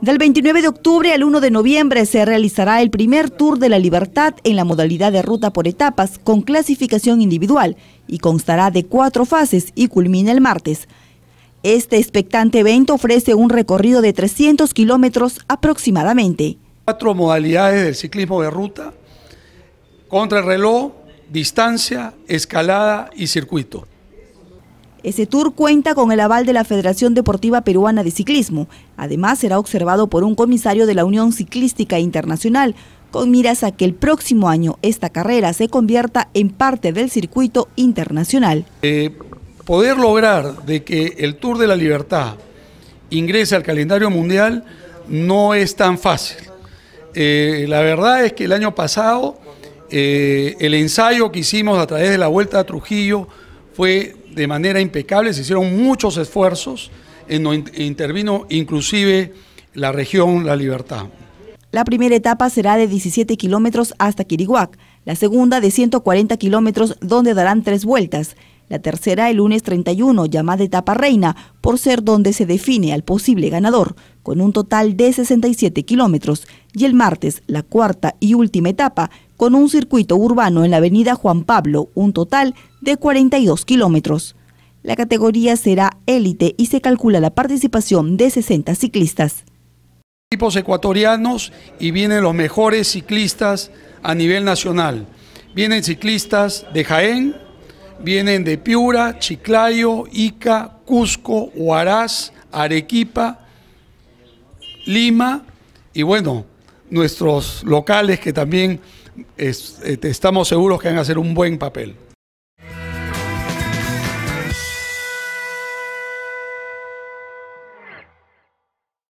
Del 29 de octubre al 1 de noviembre se realizará el primer Tour de la Libertad en la modalidad de ruta por etapas con clasificación individual y constará de cuatro fases y culmina el martes. Este expectante evento ofrece un recorrido de 300 kilómetros aproximadamente. Cuatro modalidades del ciclismo de ruta, contrarreloj, distancia, escalada y circuito. Ese tour cuenta con el aval de la Federación Deportiva Peruana de Ciclismo. Además, será observado por un comisario de la Unión Ciclística Internacional, con miras a que el próximo año esta carrera se convierta en parte del circuito internacional. Eh, poder lograr de que el Tour de la Libertad ingrese al calendario mundial no es tan fácil. Eh, la verdad es que el año pasado eh, el ensayo que hicimos a través de la Vuelta a Trujillo fue de manera impecable, se hicieron muchos esfuerzos, en intervino inclusive la región La Libertad. La primera etapa será de 17 kilómetros hasta Quiriguac, la segunda de 140 kilómetros donde darán tres vueltas, la tercera el lunes 31, llamada etapa reina, por ser donde se define al posible ganador, con un total de 67 kilómetros, y el martes, la cuarta y última etapa, con un circuito urbano en la avenida Juan Pablo, un total de 42 kilómetros. La categoría será élite y se calcula la participación de 60 ciclistas. Equipos ecuatorianos y vienen los mejores ciclistas a nivel nacional. Vienen ciclistas de Jaén, vienen de Piura, Chiclayo, Ica, Cusco, Huaraz, Arequipa, Lima y bueno, nuestros locales que también este, estamos seguros que van a hacer un buen papel.